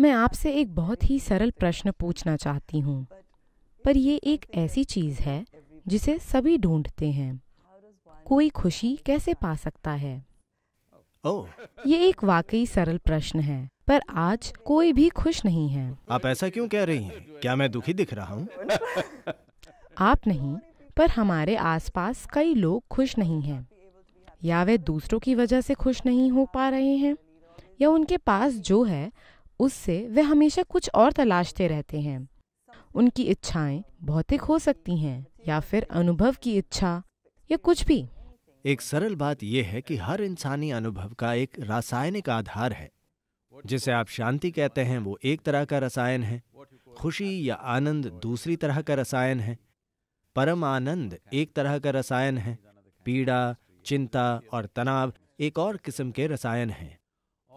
मैं आपसे एक बहुत ही सरल प्रश्न पूछना चाहती हूँ पर ये एक ऐसी चीज़ है जिसे सभी ढूंढते हैं कोई खुशी कैसे पा सकता है oh. ये एक वाकई सरल प्रश्न है पर आज कोई भी खुश नहीं है आप ऐसा क्यों कह रही हैं? क्या मैं दुखी दिख रहा हूँ आप नहीं पर हमारे आसपास कई लोग खुश नहीं हैं या वे दूसरों की वजह से खुश नहीं हो पा रहे हैं या उनके पास जो है उससे वे हमेशा कुछ और तलाशते रहते हैं उनकी इच्छाएं भौतिक हो सकती हैं या फिर अनुभव की इच्छा या कुछ भी एक सरल बात यह है कि हर इंसानी अनुभव का एक रासायनिक आधार है जिसे आप शांति कहते हैं वो एक तरह का रसायन है खुशी या आनंद दूसरी तरह का रसायन है परम आनंद एक तरह का रसायन है पीड़ा चिंता और तनाव एक और किस्म के रसायन हैं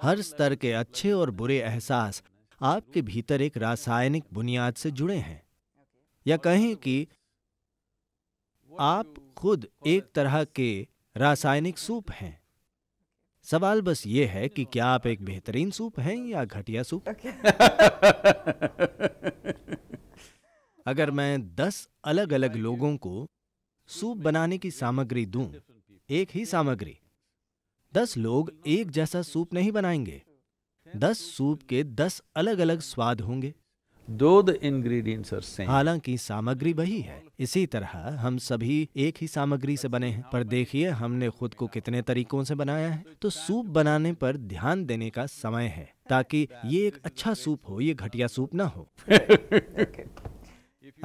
हर स्तर के अच्छे और बुरे एहसास आपके भीतर एक रासायनिक बुनियाद से जुड़े हैं या कहें कि आप खुद एक तरह के रासायनिक सूप हैं सवाल बस ये है कि क्या आप एक बेहतरीन सूप हैं या घटिया सूप अगर मैं दस अलग अलग लोगों को सूप बनाने की सामग्री दूं, एक ही सामग्री दस लोग एक जैसा सूप नहीं बनाएंगे दस सूप के दस अलग अलग स्वाद होंगे दो द इंग्रेडिएंट्स आर सेम हालांकि सामग्री वही है इसी तरह हम सभी एक ही सामग्री से बने हैं पर देखिए हमने खुद को कितने तरीकों से बनाया है तो सूप बनाने पर ध्यान देने का समय है ताकि ये एक अच्छा सूप हो ये घटिया सूप ना हो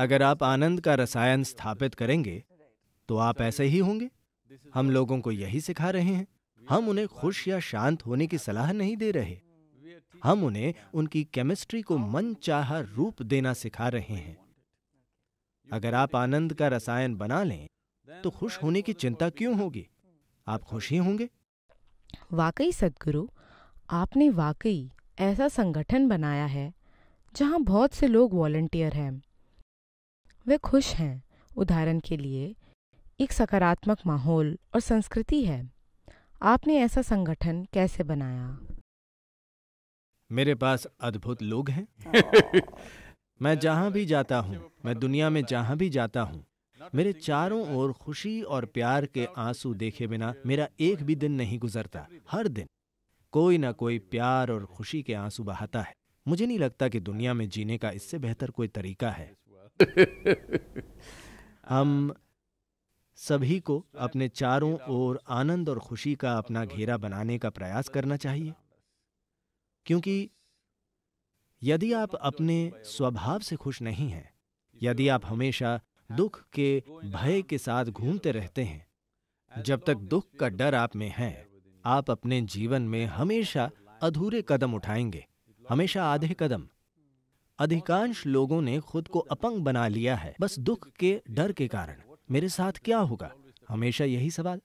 अगर आप आनंद का रसायन स्थापित करेंगे तो आप ऐसे ही होंगे हम लोगों को यही सिखा रहे हैं हम उन्हें खुश या शांत होने की सलाह नहीं दे रहे हम उन्हें उनकी केमिस्ट्री को मन चाह रूप देना सिखा रहे हैं अगर आप आनंद का रसायन बना लें तो खुश होने की चिंता क्यों होगी आप खुश ही होंगे वाकई सदगुरु आपने वाकई ऐसा संगठन बनाया है जहाँ बहुत से लोग वॉल्टियर हैं वे खुश हैं उदाहरण के लिए एक सकारात्मक माहौल और संस्कृति है आपने ऐसा संगठन कैसे बनाया मेरे पास अद्भुत लोग हैं मैं जहां भी जाता हूं मैं दुनिया में जहां भी जाता हूं मेरे चारों ओर खुशी और प्यार के आंसू देखे बिना मेरा एक भी दिन नहीं गुजरता हर दिन कोई ना कोई प्यार और खुशी के आंसू बहाता है मुझे नहीं लगता कि दुनिया में जीने का इससे बेहतर कोई तरीका है हम सभी को अपने चारों ओर आनंद और खुशी का अपना घेरा बनाने का प्रयास करना चाहिए क्योंकि यदि आप अपने स्वभाव से खुश नहीं हैं यदि आप हमेशा दुख के भय के साथ घूमते रहते हैं जब तक दुख का डर आप में है आप अपने जीवन में हमेशा अधूरे कदम उठाएंगे हमेशा आधे कदम अधिकांश लोगों ने खुद को अपंग बना लिया है बस दुख के डर के कारण मेरे साथ क्या होगा हमेशा यही सवाल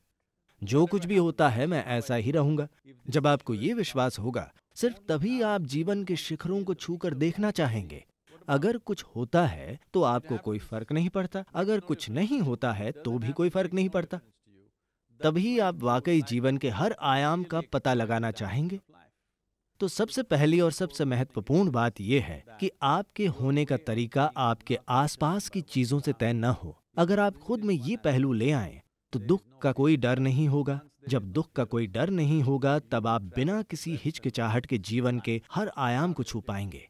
जो कुछ भी होता है मैं ऐसा ही रहूंगा जब आपको ये विश्वास होगा सिर्फ तभी आप जीवन के शिखरों को छूकर देखना चाहेंगे अगर कुछ होता है तो आपको कोई फर्क नहीं पड़ता अगर कुछ नहीं होता है तो भी कोई फर्क नहीं पड़ता तभी आप वाकई जीवन के हर आयाम का पता लगाना चाहेंगे तो सबसे पहली और सबसे महत्वपूर्ण बात यह है कि आपके होने का तरीका आपके आसपास की चीजों से तय न हो अगर आप खुद में ये पहलू ले आए तो दुख का कोई डर नहीं होगा जब दुख का कोई डर नहीं होगा तब आप बिना किसी हिचकिचाहट के जीवन के हर आयाम को छू पाएंगे